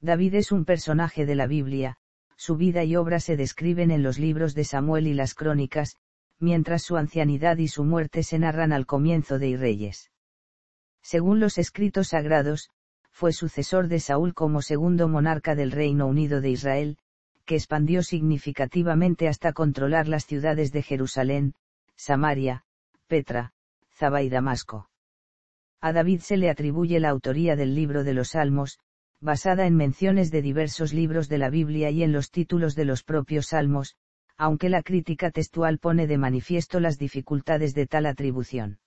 David es un personaje de la Biblia, su vida y obra se describen en los libros de Samuel y las crónicas, mientras su ancianidad y su muerte se narran al comienzo de I Reyes. Según los escritos sagrados, fue sucesor de Saúl como segundo monarca del Reino Unido de Israel, que expandió significativamente hasta controlar las ciudades de Jerusalén, Samaria, Petra, Zaba y Damasco. A David se le atribuye la autoría del libro de los Salmos, basada en menciones de diversos libros de la Biblia y en los títulos de los propios salmos, aunque la crítica textual pone de manifiesto las dificultades de tal atribución.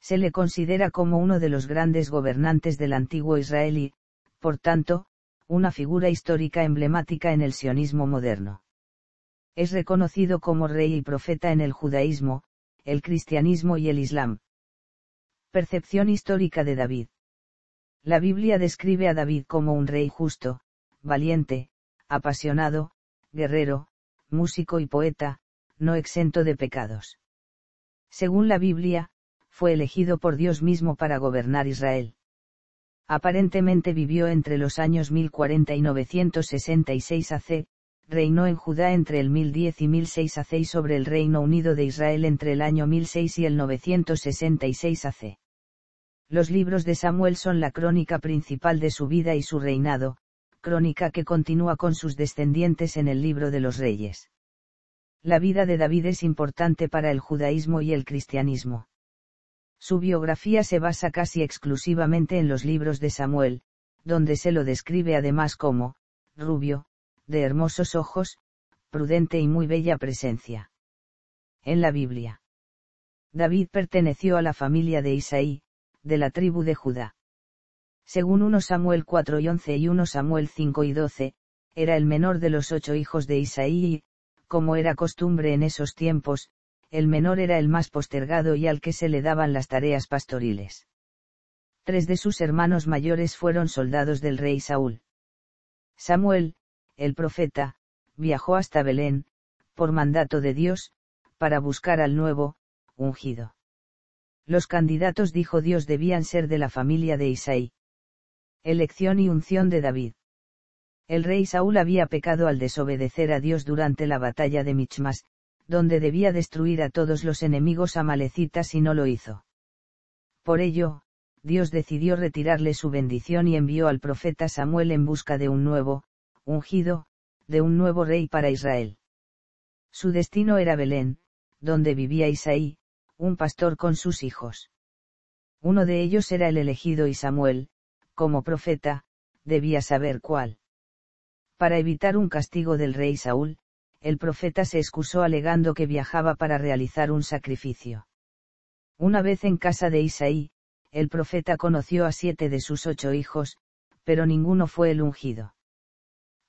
Se le considera como uno de los grandes gobernantes del antiguo Israel y, por tanto, una figura histórica emblemática en el sionismo moderno. Es reconocido como rey y profeta en el judaísmo, el cristianismo y el islam. Percepción histórica de David. La Biblia describe a David como un rey justo, valiente, apasionado, guerrero, músico y poeta, no exento de pecados. Según la Biblia, fue elegido por Dios mismo para gobernar Israel. Aparentemente vivió entre los años 1040 y 966 AC, reinó en Judá entre el 1010 y 1006 AC y sobre el Reino Unido de Israel entre el año 1006 y el 966 AC. Los libros de Samuel son la crónica principal de su vida y su reinado, crónica que continúa con sus descendientes en el libro de los reyes. La vida de David es importante para el judaísmo y el cristianismo. Su biografía se basa casi exclusivamente en los libros de Samuel, donde se lo describe además como, rubio, de hermosos ojos, prudente y muy bella presencia. En la Biblia. David perteneció a la familia de Isaí, de la tribu de Judá. Según 1 Samuel 4 y 11 y 1 Samuel 5 y 12, era el menor de los ocho hijos de Isaí y, como era costumbre en esos tiempos, el menor era el más postergado y al que se le daban las tareas pastoriles. Tres de sus hermanos mayores fueron soldados del rey Saúl. Samuel, el profeta, viajó hasta Belén, por mandato de Dios, para buscar al nuevo, ungido. Los candidatos dijo Dios debían ser de la familia de Isaí. Elección y unción de David. El rey Saúl había pecado al desobedecer a Dios durante la batalla de Michmas, donde debía destruir a todos los enemigos amalecitas y no lo hizo. Por ello, Dios decidió retirarle su bendición y envió al profeta Samuel en busca de un nuevo, ungido, de un nuevo rey para Israel. Su destino era Belén, donde vivía Isaí, un pastor con sus hijos. Uno de ellos era el elegido y Samuel, como profeta, debía saber cuál. Para evitar un castigo del rey Saúl, el profeta se excusó alegando que viajaba para realizar un sacrificio. Una vez en casa de Isaí, el profeta conoció a siete de sus ocho hijos, pero ninguno fue el ungido.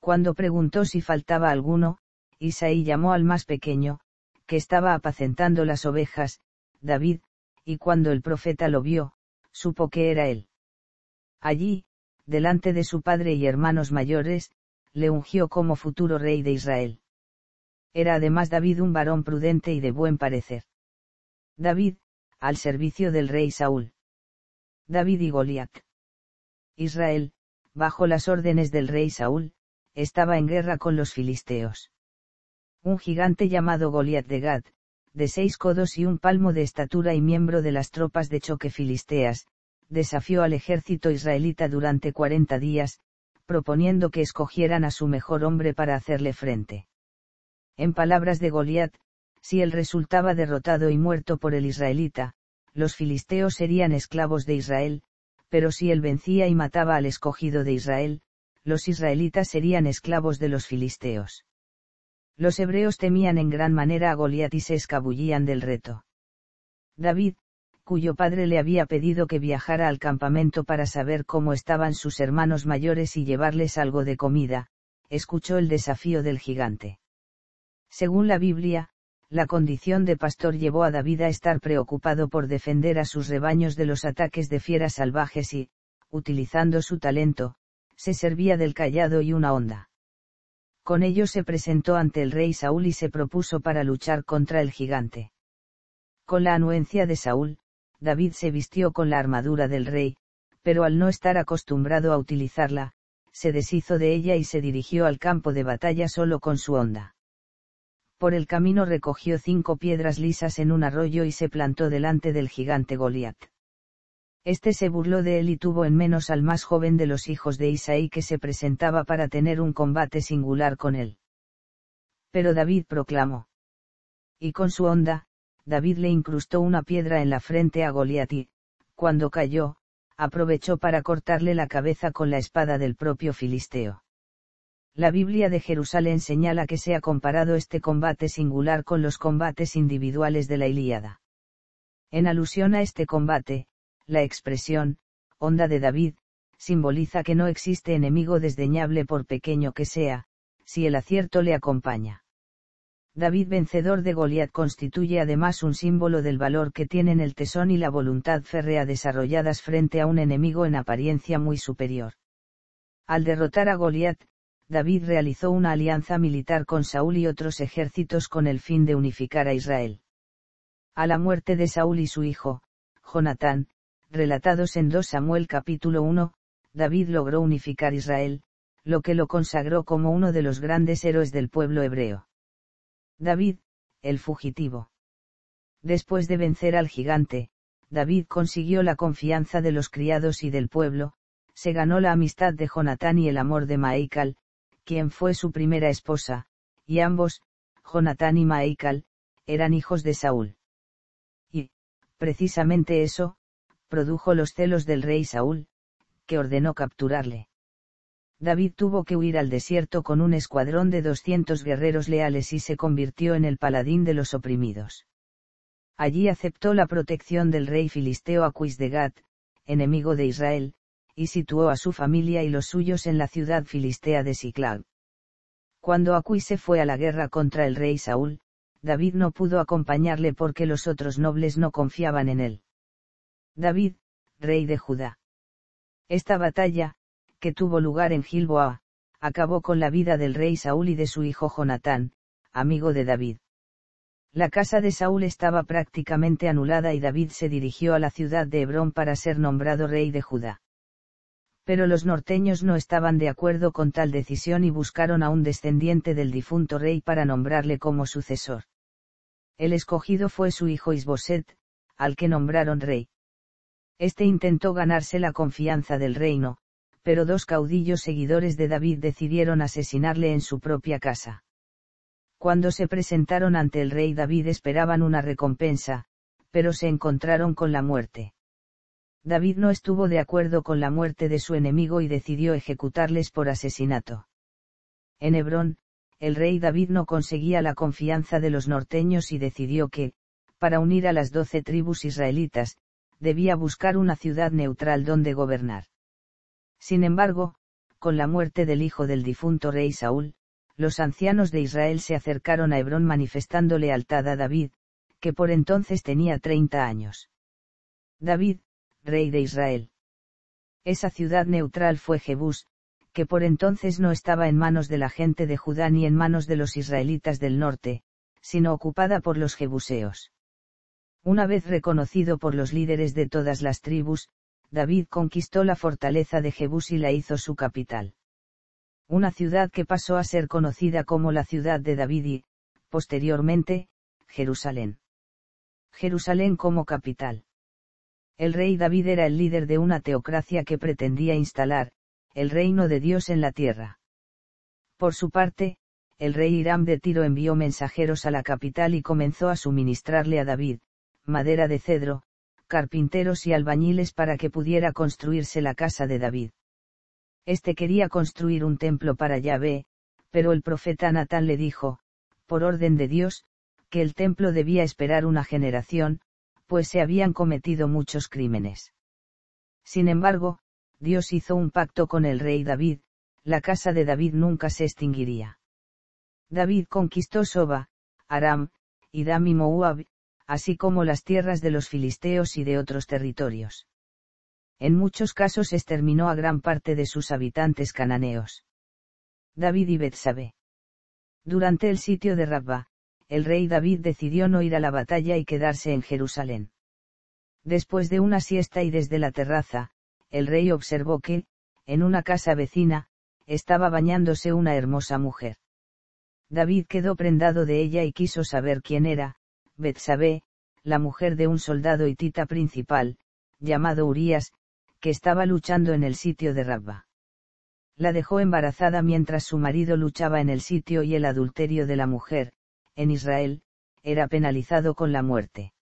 Cuando preguntó si faltaba alguno, Isaí llamó al más pequeño, que estaba apacentando las ovejas, David, y cuando el profeta lo vio, supo que era él. Allí, delante de su padre y hermanos mayores, le ungió como futuro rey de Israel. Era además David un varón prudente y de buen parecer. David, al servicio del rey Saúl. David y Goliat. Israel, bajo las órdenes del rey Saúl, estaba en guerra con los filisteos. Un gigante llamado Goliat de Gad, de seis codos y un palmo de estatura y miembro de las tropas de choque filisteas, desafió al ejército israelita durante cuarenta días, proponiendo que escogieran a su mejor hombre para hacerle frente. En palabras de Goliat, si él resultaba derrotado y muerto por el israelita, los filisteos serían esclavos de Israel, pero si él vencía y mataba al escogido de Israel, los israelitas serían esclavos de los filisteos. Los hebreos temían en gran manera a Goliat y se escabullían del reto. David, cuyo padre le había pedido que viajara al campamento para saber cómo estaban sus hermanos mayores y llevarles algo de comida, escuchó el desafío del gigante. Según la Biblia, la condición de pastor llevó a David a estar preocupado por defender a sus rebaños de los ataques de fieras salvajes y, utilizando su talento, se servía del callado y una onda. Con ello se presentó ante el rey Saúl y se propuso para luchar contra el gigante. Con la anuencia de Saúl, David se vistió con la armadura del rey, pero al no estar acostumbrado a utilizarla, se deshizo de ella y se dirigió al campo de batalla solo con su onda. Por el camino recogió cinco piedras lisas en un arroyo y se plantó delante del gigante Goliat. Este se burló de él y tuvo en menos al más joven de los hijos de Isaí que se presentaba para tener un combate singular con él. Pero David proclamó. Y con su onda, David le incrustó una piedra en la frente a Goliat y, cuando cayó, aprovechó para cortarle la cabeza con la espada del propio filisteo. La Biblia de Jerusalén señala que se ha comparado este combate singular con los combates individuales de la Ilíada. En alusión a este combate, la expresión, onda de David, simboliza que no existe enemigo desdeñable por pequeño que sea, si el acierto le acompaña. David vencedor de Goliat constituye además un símbolo del valor que tienen el tesón y la voluntad férrea desarrolladas frente a un enemigo en apariencia muy superior. Al derrotar a Goliat, David realizó una alianza militar con Saúl y otros ejércitos con el fin de unificar a Israel. A la muerte de Saúl y su hijo, Jonatán, relatados en 2 Samuel capítulo 1, David logró unificar Israel, lo que lo consagró como uno de los grandes héroes del pueblo hebreo. David, el fugitivo. Después de vencer al gigante, David consiguió la confianza de los criados y del pueblo, se ganó la amistad de Jonatán y el amor de Maical, quien fue su primera esposa, y ambos, Jonatán y Maical, eran hijos de Saúl. Y, precisamente eso, produjo los celos del rey Saúl, que ordenó capturarle. David tuvo que huir al desierto con un escuadrón de 200 guerreros leales y se convirtió en el paladín de los oprimidos. Allí aceptó la protección del rey filisteo Acuis de Gat, enemigo de Israel, y situó a su familia y los suyos en la ciudad filistea de Siclag. Cuando Aquis se fue a la guerra contra el rey Saúl, David no pudo acompañarle porque los otros nobles no confiaban en él. David, rey de Judá. Esta batalla, que tuvo lugar en Gilboa, acabó con la vida del rey Saúl y de su hijo Jonatán, amigo de David. La casa de Saúl estaba prácticamente anulada y David se dirigió a la ciudad de Hebrón para ser nombrado rey de Judá. Pero los norteños no estaban de acuerdo con tal decisión y buscaron a un descendiente del difunto rey para nombrarle como sucesor. El escogido fue su hijo Isboset, al que nombraron rey. Este intentó ganarse la confianza del reino, pero dos caudillos seguidores de David decidieron asesinarle en su propia casa. Cuando se presentaron ante el rey David esperaban una recompensa, pero se encontraron con la muerte. David no estuvo de acuerdo con la muerte de su enemigo y decidió ejecutarles por asesinato. En Hebrón, el rey David no conseguía la confianza de los norteños y decidió que, para unir a las doce tribus israelitas, debía buscar una ciudad neutral donde gobernar. Sin embargo, con la muerte del hijo del difunto rey Saúl, los ancianos de Israel se acercaron a Hebrón manifestando lealtad a David, que por entonces tenía 30 años. David, rey de Israel. Esa ciudad neutral fue Jebús, que por entonces no estaba en manos de la gente de Judá ni en manos de los israelitas del norte, sino ocupada por los jebuseos. Una vez reconocido por los líderes de todas las tribus, David conquistó la fortaleza de Jebús y la hizo su capital. Una ciudad que pasó a ser conocida como la ciudad de David y, posteriormente, Jerusalén. Jerusalén como capital. El rey David era el líder de una teocracia que pretendía instalar, el reino de Dios en la tierra. Por su parte, el rey Hiram de Tiro envió mensajeros a la capital y comenzó a suministrarle a David, madera de cedro, carpinteros y albañiles para que pudiera construirse la casa de David. Este quería construir un templo para Yahvé, pero el profeta Natán le dijo, por orden de Dios, que el templo debía esperar una generación, pues se habían cometido muchos crímenes. Sin embargo, Dios hizo un pacto con el rey David, la casa de David nunca se extinguiría. David conquistó Soba, Aram, Idam y Moab, así como las tierras de los filisteos y de otros territorios. En muchos casos exterminó a gran parte de sus habitantes cananeos. David y Betsabé. Durante el sitio de Rabba, el rey David decidió no ir a la batalla y quedarse en Jerusalén. Después de una siesta y desde la terraza, el rey observó que, en una casa vecina, estaba bañándose una hermosa mujer. David quedó prendado de ella y quiso saber quién era, Betsabé, la mujer de un soldado hitita principal, llamado Urías, que estaba luchando en el sitio de Rabba. La dejó embarazada mientras su marido luchaba en el sitio y el adulterio de la mujer, en Israel, era penalizado con la muerte.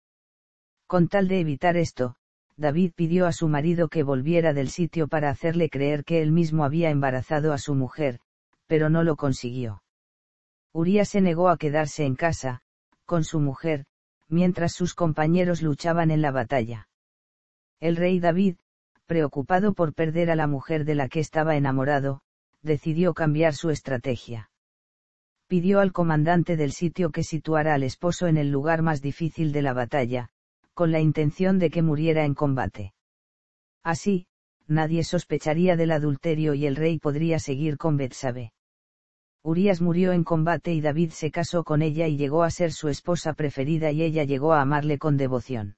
Con tal de evitar esto, David pidió a su marido que volviera del sitio para hacerle creer que él mismo había embarazado a su mujer, pero no lo consiguió. Urias se negó a quedarse en casa, con su mujer, mientras sus compañeros luchaban en la batalla. El rey David, preocupado por perder a la mujer de la que estaba enamorado, decidió cambiar su estrategia. Pidió al comandante del sitio que situara al esposo en el lugar más difícil de la batalla, con la intención de que muriera en combate. Así, nadie sospecharía del adulterio y el rey podría seguir con Betsabe. Urias murió en combate y David se casó con ella y llegó a ser su esposa preferida y ella llegó a amarle con devoción.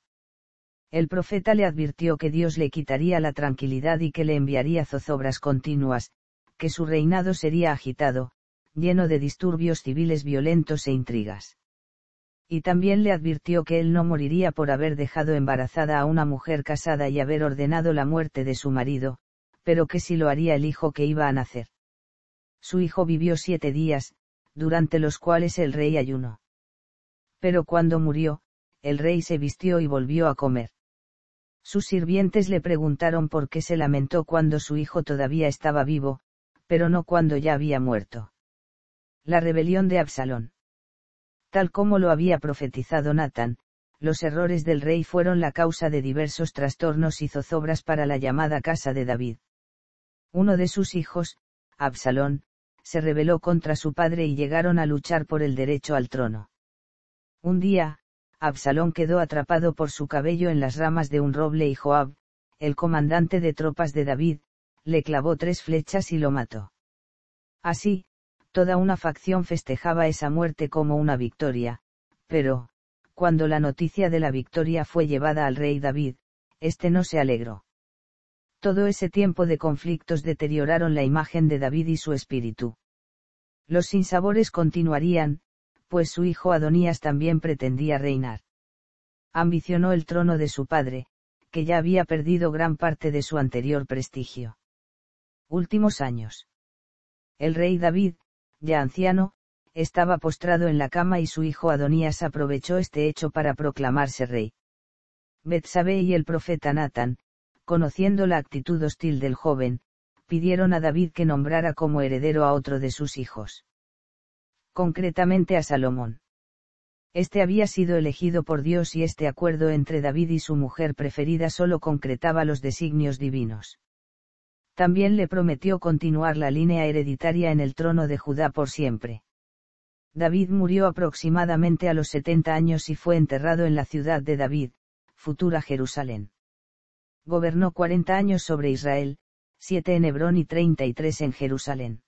El profeta le advirtió que Dios le quitaría la tranquilidad y que le enviaría zozobras continuas, que su reinado sería agitado, lleno de disturbios civiles violentos e intrigas. Y también le advirtió que él no moriría por haber dejado embarazada a una mujer casada y haber ordenado la muerte de su marido, pero que sí lo haría el hijo que iba a nacer. Su hijo vivió siete días, durante los cuales el rey ayunó. Pero cuando murió, el rey se vistió y volvió a comer. Sus sirvientes le preguntaron por qué se lamentó cuando su hijo todavía estaba vivo, pero no cuando ya había muerto. La rebelión de Absalón. Tal como lo había profetizado Natán, los errores del rey fueron la causa de diversos trastornos y zozobras para la llamada casa de David. Uno de sus hijos, Absalón, se rebeló contra su padre y llegaron a luchar por el derecho al trono. Un día, Absalón quedó atrapado por su cabello en las ramas de un roble y Joab, el comandante de tropas de David, le clavó tres flechas y lo mató. Así, toda una facción festejaba esa muerte como una victoria, pero, cuando la noticia de la victoria fue llevada al rey David, este no se alegró. Todo ese tiempo de conflictos deterioraron la imagen de David y su espíritu. Los sinsabores continuarían, pues su hijo Adonías también pretendía reinar. Ambicionó el trono de su padre, que ya había perdido gran parte de su anterior prestigio. Últimos años. El rey David, ya anciano, estaba postrado en la cama y su hijo Adonías aprovechó este hecho para proclamarse rey. Betsabé y el profeta Natán, Conociendo la actitud hostil del joven, pidieron a David que nombrara como heredero a otro de sus hijos. Concretamente a Salomón. Este había sido elegido por Dios y este acuerdo entre David y su mujer preferida solo concretaba los designios divinos. También le prometió continuar la línea hereditaria en el trono de Judá por siempre. David murió aproximadamente a los 70 años y fue enterrado en la ciudad de David, futura Jerusalén. Gobernó 40 años sobre Israel, 7 en Hebrón y 33 en Jerusalén.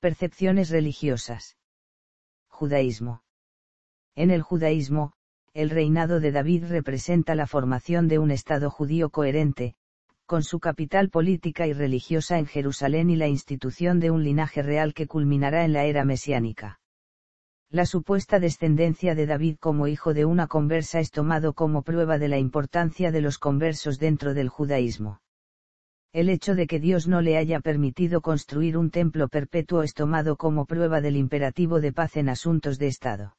Percepciones religiosas. Judaísmo. En el judaísmo, el reinado de David representa la formación de un Estado judío coherente, con su capital política y religiosa en Jerusalén y la institución de un linaje real que culminará en la era mesiánica. La supuesta descendencia de David como hijo de una conversa es tomado como prueba de la importancia de los conversos dentro del judaísmo. El hecho de que Dios no le haya permitido construir un templo perpetuo es tomado como prueba del imperativo de paz en asuntos de Estado.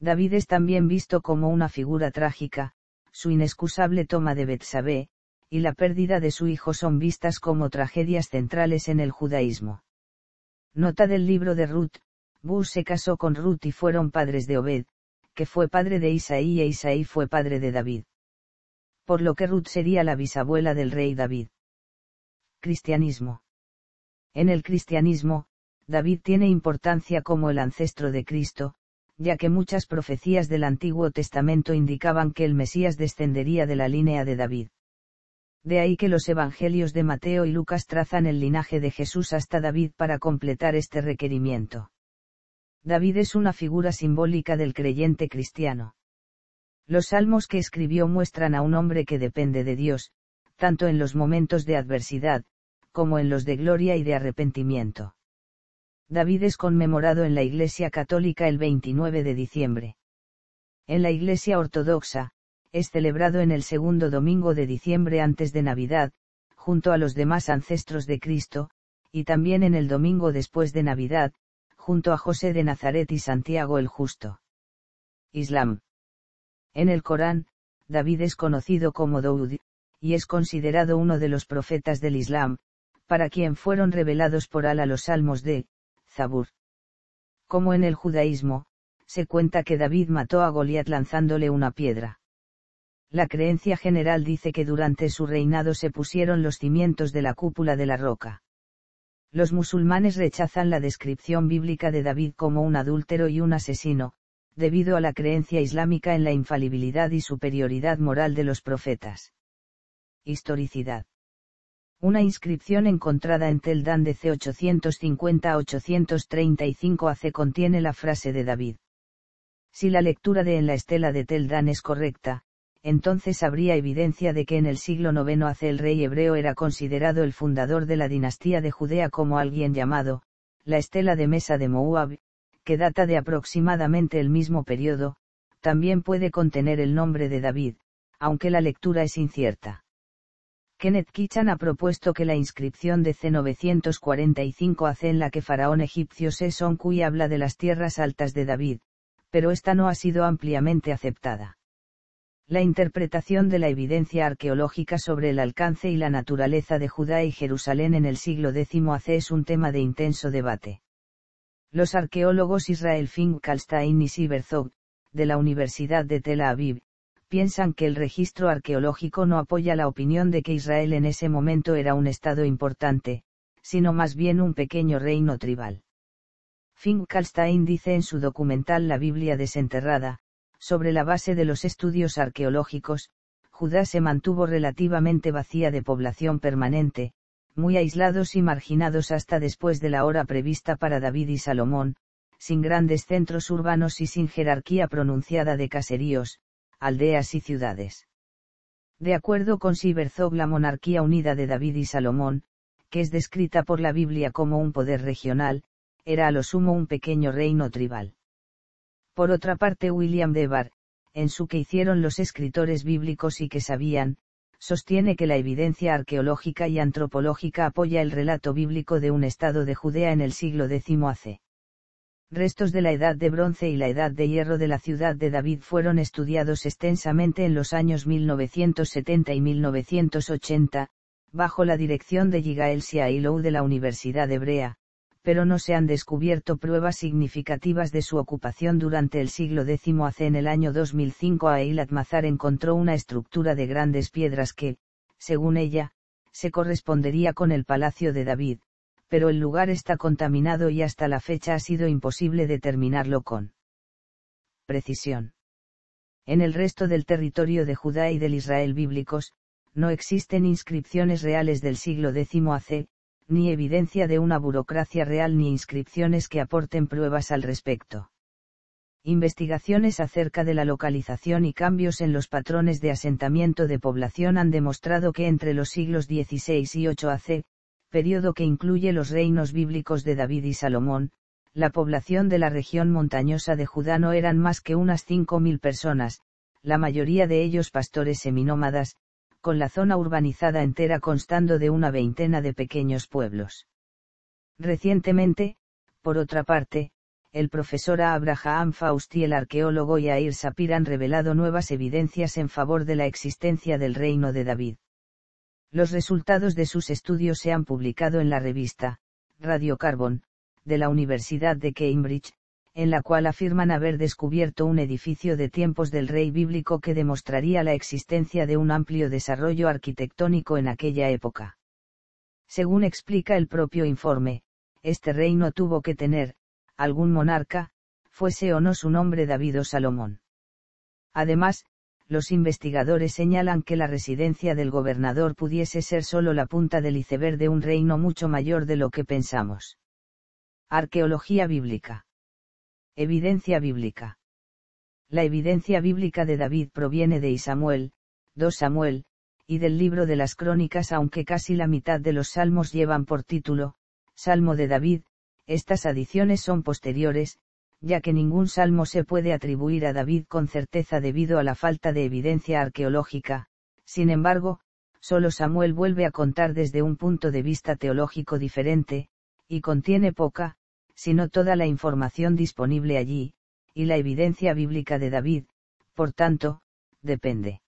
David es también visto como una figura trágica, su inexcusable toma de Betsabé, y la pérdida de su hijo son vistas como tragedias centrales en el judaísmo. Nota del libro de Ruth, Bur se casó con Ruth y fueron padres de Obed, que fue padre de Isaí e Isaí fue padre de David. Por lo que Ruth sería la bisabuela del rey David. Cristianismo. En el cristianismo, David tiene importancia como el ancestro de Cristo, ya que muchas profecías del Antiguo Testamento indicaban que el Mesías descendería de la línea de David. De ahí que los evangelios de Mateo y Lucas trazan el linaje de Jesús hasta David para completar este requerimiento. David es una figura simbólica del creyente cristiano. Los salmos que escribió muestran a un hombre que depende de Dios, tanto en los momentos de adversidad, como en los de gloria y de arrepentimiento. David es conmemorado en la Iglesia Católica el 29 de diciembre. En la Iglesia Ortodoxa, es celebrado en el segundo domingo de diciembre antes de Navidad, junto a los demás ancestros de Cristo, y también en el domingo después de Navidad, junto a José de Nazaret y Santiago el Justo. Islam. En el Corán, David es conocido como Daud, y es considerado uno de los profetas del Islam, para quien fueron revelados por Ala los salmos de Zabur. Como en el judaísmo, se cuenta que David mató a Goliat lanzándole una piedra. La creencia general dice que durante su reinado se pusieron los cimientos de la cúpula de la roca. Los musulmanes rechazan la descripción bíblica de David como un adúltero y un asesino, debido a la creencia islámica en la infalibilidad y superioridad moral de los profetas. Historicidad. Una inscripción encontrada en Tel Dan de C850-835 AC contiene la frase de David. Si la lectura de En la estela de Tel Dan es correcta, entonces habría evidencia de que en el siglo IX hace el rey hebreo era considerado el fundador de la dinastía de Judea como alguien llamado, la estela de mesa de Moab, que data de aproximadamente el mismo periodo, también puede contener el nombre de David, aunque la lectura es incierta. Kenneth Kichan ha propuesto que la inscripción de C945 hace en la que faraón egipcio Sesonqui habla de las tierras altas de David, pero esta no ha sido ampliamente aceptada la interpretación de la evidencia arqueológica sobre el alcance y la naturaleza de Judá y Jerusalén en el siglo X AC es un tema de intenso debate. Los arqueólogos Israel Finkelstein y Zog, de la Universidad de Tel Aviv, piensan que el registro arqueológico no apoya la opinión de que Israel en ese momento era un estado importante, sino más bien un pequeño reino tribal. Finkelstein dice en su documental La Biblia desenterrada, sobre la base de los estudios arqueológicos, Judá se mantuvo relativamente vacía de población permanente, muy aislados y marginados hasta después de la hora prevista para David y Salomón, sin grandes centros urbanos y sin jerarquía pronunciada de caseríos, aldeas y ciudades. De acuerdo con Siberzog, la monarquía unida de David y Salomón, que es descrita por la Biblia como un poder regional, era a lo sumo un pequeño reino tribal. Por otra parte, William Debar, en su que hicieron los escritores bíblicos y que sabían, sostiene que la evidencia arqueológica y antropológica apoya el relato bíblico de un estado de Judea en el siglo X AC. Restos de la Edad de Bronce y la Edad de Hierro de la ciudad de David fueron estudiados extensamente en los años 1970 y 1980, bajo la dirección de Yigael Siailou de la Universidad Hebrea, pero no se han descubierto pruebas significativas de su ocupación durante el siglo X AC. En el año 2005 Ail Mazar encontró una estructura de grandes piedras que, según ella, se correspondería con el Palacio de David, pero el lugar está contaminado y hasta la fecha ha sido imposible determinarlo con precisión. En el resto del territorio de Judá y del Israel bíblicos, no existen inscripciones reales del siglo X AC, ni evidencia de una burocracia real ni inscripciones que aporten pruebas al respecto. Investigaciones acerca de la localización y cambios en los patrones de asentamiento de población han demostrado que entre los siglos XVI y 8 AC, periodo que incluye los reinos bíblicos de David y Salomón, la población de la región montañosa de Judá no eran más que unas 5.000 personas, la mayoría de ellos pastores seminómadas, con la zona urbanizada entera constando de una veintena de pequeños pueblos. Recientemente, por otra parte, el profesor Abraham Faust y el arqueólogo Yair Sapir han revelado nuevas evidencias en favor de la existencia del reino de David. Los resultados de sus estudios se han publicado en la revista, Radio Carbon, de la Universidad de Cambridge, en la cual afirman haber descubierto un edificio de tiempos del rey bíblico que demostraría la existencia de un amplio desarrollo arquitectónico en aquella época. Según explica el propio informe, este reino tuvo que tener, algún monarca, fuese o no su nombre David o Salomón. Además, los investigadores señalan que la residencia del gobernador pudiese ser solo la punta del iceberg de un reino mucho mayor de lo que pensamos. Arqueología bíblica Evidencia bíblica. La evidencia bíblica de David proviene de Isamuel, 2 Samuel, y del libro de las crónicas aunque casi la mitad de los salmos llevan por título, Salmo de David, estas adiciones son posteriores, ya que ningún salmo se puede atribuir a David con certeza debido a la falta de evidencia arqueológica, sin embargo, solo Samuel vuelve a contar desde un punto de vista teológico diferente, y contiene poca, sino toda la información disponible allí, y la evidencia bíblica de David, por tanto, depende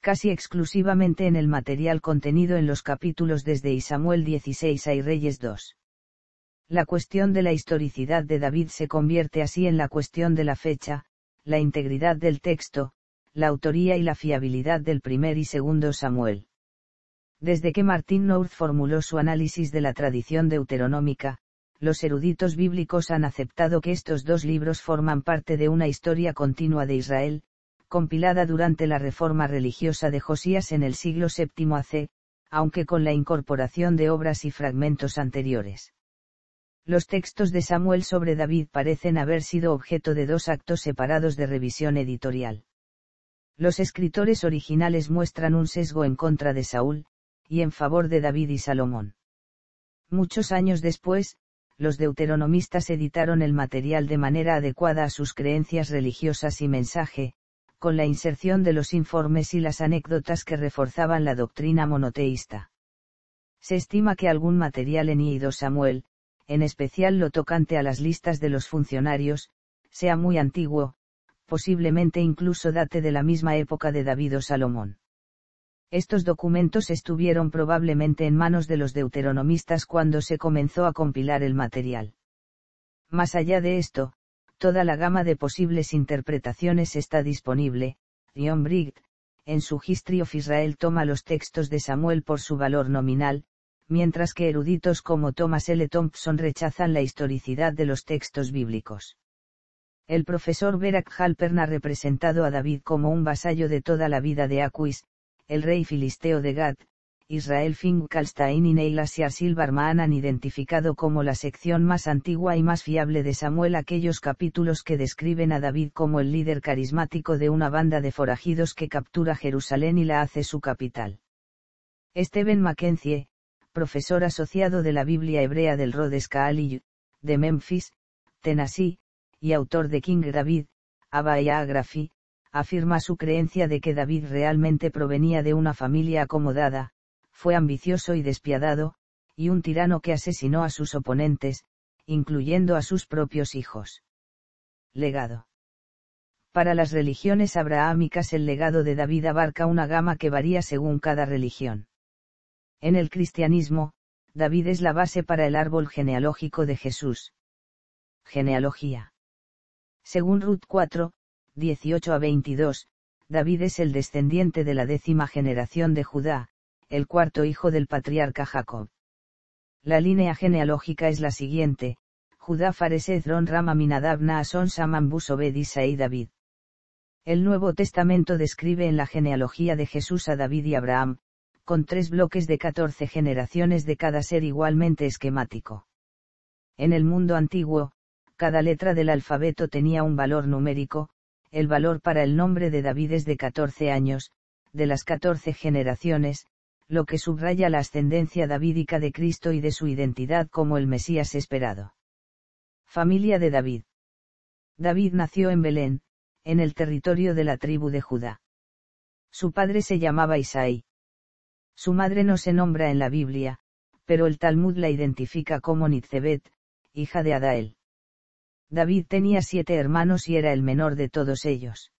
casi exclusivamente en el material contenido en los capítulos desde y Samuel 16 a y Reyes 2. La cuestión de la historicidad de David se convierte así en la cuestión de la fecha, la integridad del texto, la autoría y la fiabilidad del primer y segundo Samuel. Desde que Martin North formuló su análisis de la tradición deuteronómica, los eruditos bíblicos han aceptado que estos dos libros forman parte de una historia continua de Israel, compilada durante la reforma religiosa de Josías en el siglo VII AC, aunque con la incorporación de obras y fragmentos anteriores. Los textos de Samuel sobre David parecen haber sido objeto de dos actos separados de revisión editorial. Los escritores originales muestran un sesgo en contra de Saúl, y en favor de David y Salomón. Muchos años después, los deuteronomistas editaron el material de manera adecuada a sus creencias religiosas y mensaje, con la inserción de los informes y las anécdotas que reforzaban la doctrina monoteísta. Se estima que algún material en Iido Samuel, en especial lo tocante a las listas de los funcionarios, sea muy antiguo, posiblemente incluso date de la misma época de David o Salomón. Estos documentos estuvieron probablemente en manos de los deuteronomistas cuando se comenzó a compilar el material. Más allá de esto, toda la gama de posibles interpretaciones está disponible. John Brigt, en su History of Israel toma los textos de Samuel por su valor nominal, mientras que eruditos como Thomas L. Thompson rechazan la historicidad de los textos bíblicos. El profesor Berak Halpern ha representado a David como un vasallo de toda la vida de Aquis, el rey filisteo de Gad, Israel Finkalstein y Neil Silverman han identificado como la sección más antigua y más fiable de Samuel aquellos capítulos que describen a David como el líder carismático de una banda de forajidos que captura Jerusalén y la hace su capital. Stephen Mackenzie, profesor asociado de la Biblia hebrea del Rhodes College, de Memphis, Tennessee, y autor de King David, Abayagraphy, afirma su creencia de que David realmente provenía de una familia acomodada, fue ambicioso y despiadado, y un tirano que asesinó a sus oponentes, incluyendo a sus propios hijos. Legado. Para las religiones abrahámicas el legado de David abarca una gama que varía según cada religión. En el cristianismo, David es la base para el árbol genealógico de Jesús. Genealogía. Según Ruth 4, 18 a 22, David es el descendiente de la décima generación de Judá, el cuarto hijo del patriarca Jacob. La línea genealógica es la siguiente, Judá Fares Ron Rama Minadab Naasón Saman Busobed y David. El Nuevo Testamento describe en la genealogía de Jesús a David y Abraham, con tres bloques de 14 generaciones de cada ser igualmente esquemático. En el mundo antiguo, cada letra del alfabeto tenía un valor numérico, el valor para el nombre de David es de 14 años, de las 14 generaciones, lo que subraya la ascendencia davídica de Cristo y de su identidad como el Mesías esperado. Familia de David. David nació en Belén, en el territorio de la tribu de Judá. Su padre se llamaba Isaí. Su madre no se nombra en la Biblia, pero el Talmud la identifica como Nitzebet, hija de Adael. David tenía siete hermanos y era el menor de todos ellos.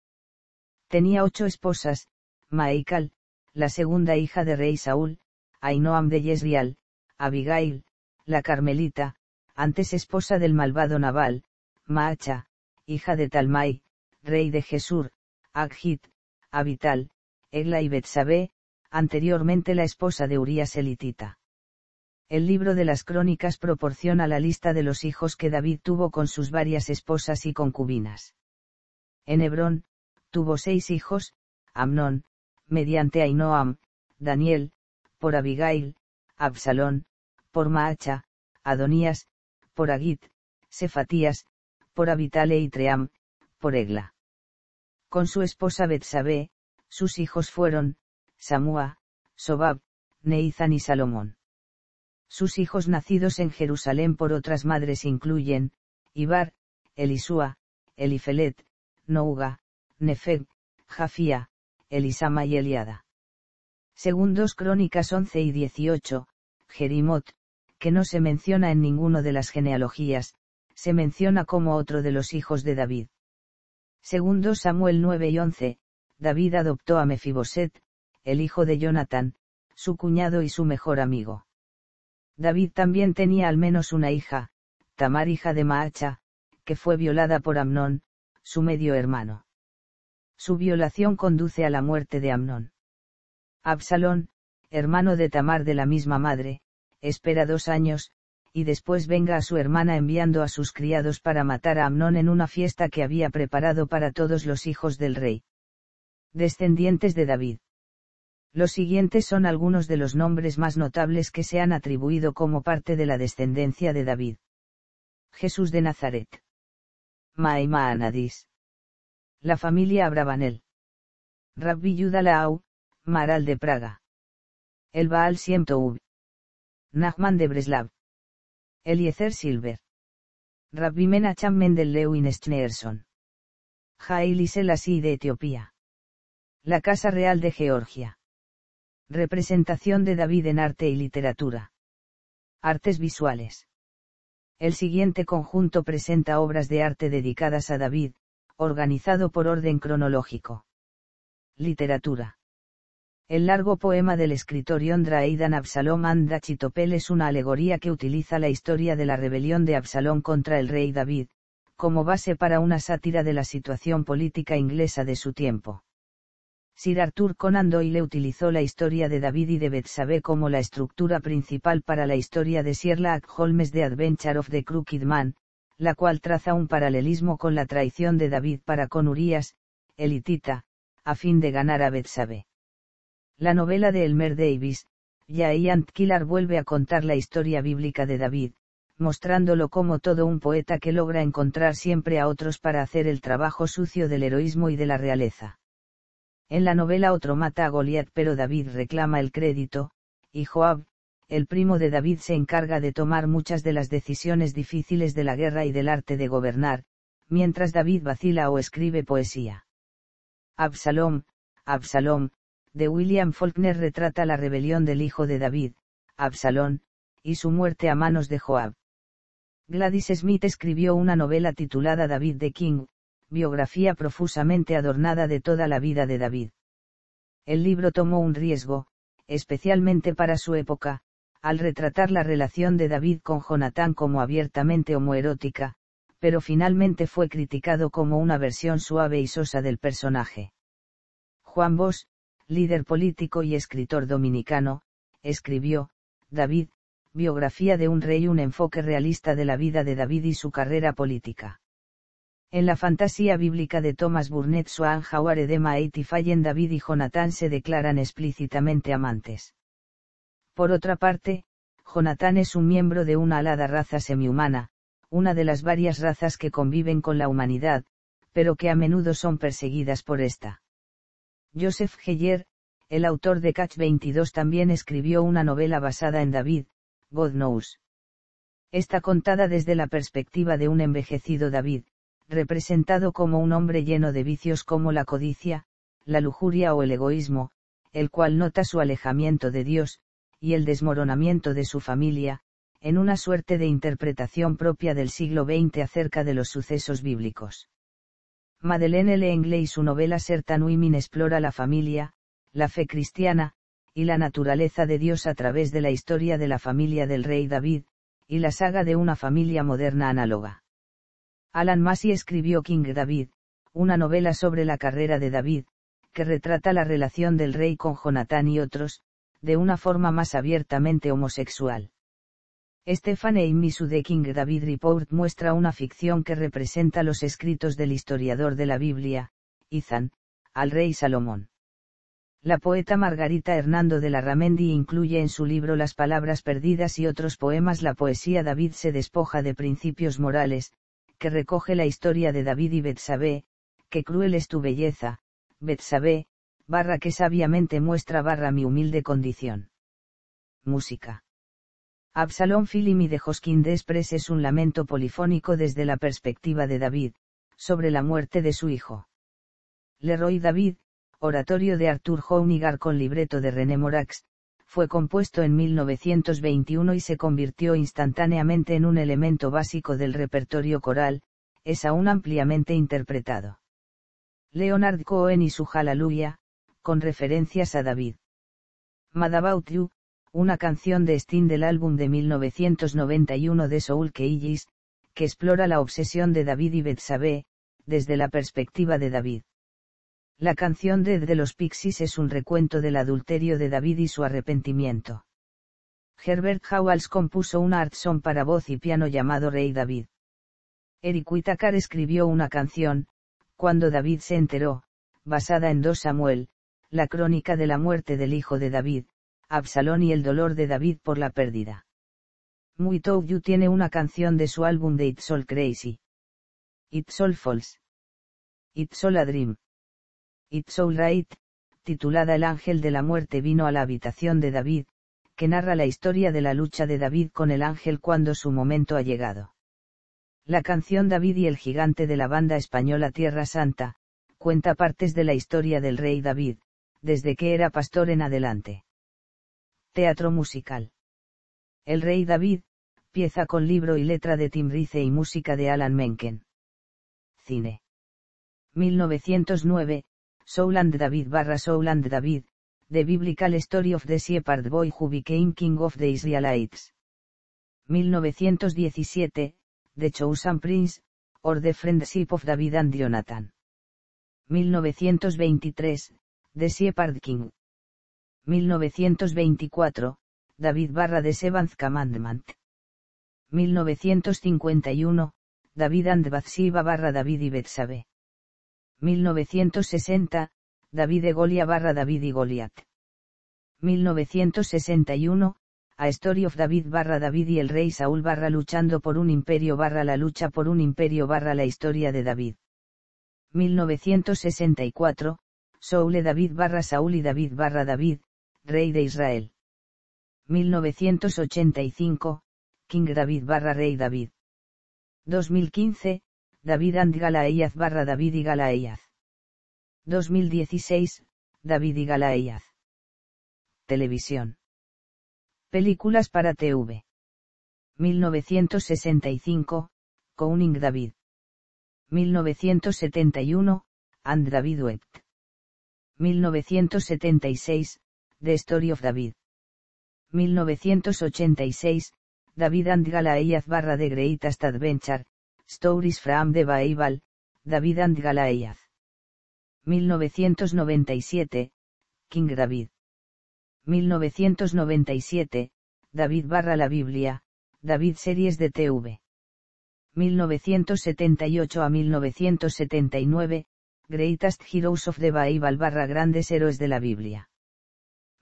Tenía ocho esposas, Maical, la segunda hija de rey Saúl, Ainoam de Yesrial, Abigail, la Carmelita, antes esposa del malvado Nabal, Maacha, hija de Talmai, rey de Jesur, Aghit, Abital, Egla y Betsabé, anteriormente la esposa de Urías elitita. El libro de las crónicas proporciona la lista de los hijos que David tuvo con sus varias esposas y concubinas. En Hebrón, tuvo seis hijos, Amnón, mediante Ainoam, Daniel, por Abigail, Absalón, por Maacha, Adonías, por Agit, Sefatías, por Abitale y Tream, por Egla. Con su esposa Betsabé, sus hijos fueron, Samúa, Sobab, Neizan y Salomón. Sus hijos nacidos en Jerusalén por otras madres incluyen, Ibar, Elisúa, Elifelet, Nouga, Nefeg, Jafía, Elisama y Eliada. Según dos crónicas 11 y 18, Jerimot, que no se menciona en ninguno de las genealogías, se menciona como otro de los hijos de David. Según 2 Samuel 9 y 11, David adoptó a Mefiboset, el hijo de Jonathan, su cuñado y su mejor amigo. David también tenía al menos una hija, Tamar hija de Maacha, que fue violada por Amnón, su medio hermano. Su violación conduce a la muerte de Amnón. Absalón, hermano de Tamar de la misma madre, espera dos años, y después venga a su hermana enviando a sus criados para matar a Amnón en una fiesta que había preparado para todos los hijos del rey. Descendientes de David. Los siguientes son algunos de los nombres más notables que se han atribuido como parte de la descendencia de David. Jesús de Nazaret. Maima Anadis. La familia Abravanel. Rabbi Yudalaau, Maral de Praga. El Baal siemtoub Nachman de Breslav. Eliezer Silver. Rabbi Menachem Mendel Lewin Schneerson. Haile Selassie de Etiopía. La Casa Real de Georgia. Representación de David en arte y literatura. Artes visuales. El siguiente conjunto presenta obras de arte dedicadas a David, organizado por orden cronológico. Literatura. El largo poema del escritor Yondra Aidan Absalom Andra es una alegoría que utiliza la historia de la rebelión de Absalom contra el rey David, como base para una sátira de la situación política inglesa de su tiempo. Sir Arthur Conan Doyle utilizó la historia de David y de Sabe como la estructura principal para la historia de Sherlock Holmes de Adventure of the Crooked Man, la cual traza un paralelismo con la traición de David para con Urias, elitita, a fin de ganar a Sabe. La novela de Elmer Davis, Giant Killer vuelve a contar la historia bíblica de David, mostrándolo como todo un poeta que logra encontrar siempre a otros para hacer el trabajo sucio del heroísmo y de la realeza. En la novela otro mata a Goliat pero David reclama el crédito, y Joab, el primo de David se encarga de tomar muchas de las decisiones difíciles de la guerra y del arte de gobernar, mientras David vacila o escribe poesía. Absalom, Absalom, de William Faulkner retrata la rebelión del hijo de David, Absalom, y su muerte a manos de Joab. Gladys Smith escribió una novela titulada David the King, biografía profusamente adornada de toda la vida de David. El libro tomó un riesgo, especialmente para su época, al retratar la relación de David con Jonatán como abiertamente homoerótica, pero finalmente fue criticado como una versión suave y sosa del personaje. Juan Bosch, líder político y escritor dominicano, escribió, David, biografía de un rey, un enfoque realista de la vida de David y su carrera política. En la fantasía bíblica de Thomas Burnett Swan Howard Edema Fallen David y Jonatán se declaran explícitamente amantes. Por otra parte, Jonatán es un miembro de una alada raza semihumana, una de las varias razas que conviven con la humanidad, pero que a menudo son perseguidas por esta. Joseph Heyer, el autor de Catch 22 también escribió una novela basada en David, God Knows. Está contada desde la perspectiva de un envejecido David, representado como un hombre lleno de vicios como la codicia, la lujuria o el egoísmo, el cual nota su alejamiento de Dios, y el desmoronamiento de su familia, en una suerte de interpretación propia del siglo XX acerca de los sucesos bíblicos. Madeleine L. Engle y su novela Wimin explora la familia, la fe cristiana, y la naturaleza de Dios a través de la historia de la familia del rey David, y la saga de una familia moderna análoga. Alan Massey escribió King David, una novela sobre la carrera de David, que retrata la relación del rey con Jonatán y otros, de una forma más abiertamente homosexual. Stefan Misu de King David Report muestra una ficción que representa los escritos del historiador de la Biblia, Izan, al rey Salomón. La poeta Margarita Hernando de la Ramendi incluye en su libro Las palabras perdidas y otros poemas la poesía David se despoja de principios morales, que recoge la historia de David y Betsabé, que cruel es tu belleza, Betsabé, barra que sabiamente muestra barra mi humilde condición. Música. Absalón Filimi de Josquín de es un lamento polifónico desde la perspectiva de David, sobre la muerte de su hijo. Leroy David, oratorio de Arthur Honegger con libreto de René Morax, fue compuesto en 1921 y se convirtió instantáneamente en un elemento básico del repertorio coral, es aún ampliamente interpretado. Leonard Cohen y su Hallelujah, con referencias a David. Mad You, una canción de Sting del álbum de 1991 de Soul Cages, que explora la obsesión de David y Betsabe, desde la perspectiva de David. La canción Dead de los Pixies es un recuento del adulterio de David y su arrepentimiento. Herbert Howells compuso un art song para voz y piano llamado Rey David. Eric Whitaker escribió una canción, Cuando David se enteró, basada en 2 Samuel, la crónica de la muerte del hijo de David, Absalón y el dolor de David por la pérdida. Muy You tiene una canción de su álbum de It's All Crazy. It's All False. It's All a Dream. It's All Right, titulada El ángel de la muerte vino a la habitación de David, que narra la historia de la lucha de David con el ángel cuando su momento ha llegado. La canción David y el gigante de la banda española Tierra Santa, cuenta partes de la historia del rey David, desde que era pastor en adelante. Teatro musical. El rey David, pieza con libro y letra de Tim Rice y música de Alan Menken. Cine. 1909, Souland David barra Souland David, The Biblical Story of the Shepherd Boy Who Became King of the Israelites. 1917, The Chosen Prince, or The Friendship of David and Jonathan. 1923, The Shepherd King. 1924, David barra The Seventh Commandment. 1951, David and Bathsheba barra David y Bethsabe. 1960, David e Golia barra David y Goliat. 1961, A Story of David barra David y el rey Saúl barra luchando por un imperio barra la lucha por un imperio barra la historia de David. 1964, Soule David barra Saúl y David barra David, rey de Israel. 1985, King David barra rey David. 2015, David and Galaeyaz barra David y Galaeyaz. 2016, David y Galaeyaz. Televisión. Películas para TV. 1965, kouning David. 1971, And David Wept. 1976, The Story of David. 1986, David and Galaeyaz barra de Greatest Adventure, Stories from de Bible, David and Goliath. 1997, King David. 1997, David barra la Biblia, David Series de TV. 1978 a 1979, Greatest Heroes of the Bible barra Grandes Héroes de la Biblia.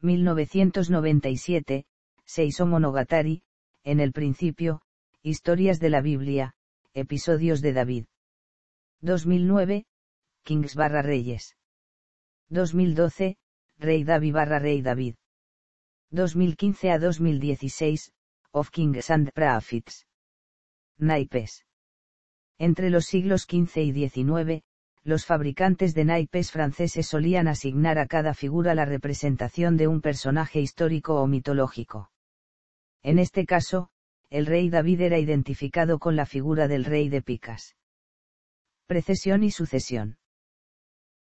1997, Seiso Monogatari, en el principio, Historias de la Biblia, Episodios de David. 2009, Kings barra Reyes. 2012, Rey David barra Rey David. 2015 a 2016, Of Kings and Prophets. Naipes. Entre los siglos XV y XIX, los fabricantes de naipes franceses solían asignar a cada figura la representación de un personaje histórico o mitológico. En este caso, el rey David era identificado con la figura del rey de picas. Precesión y sucesión.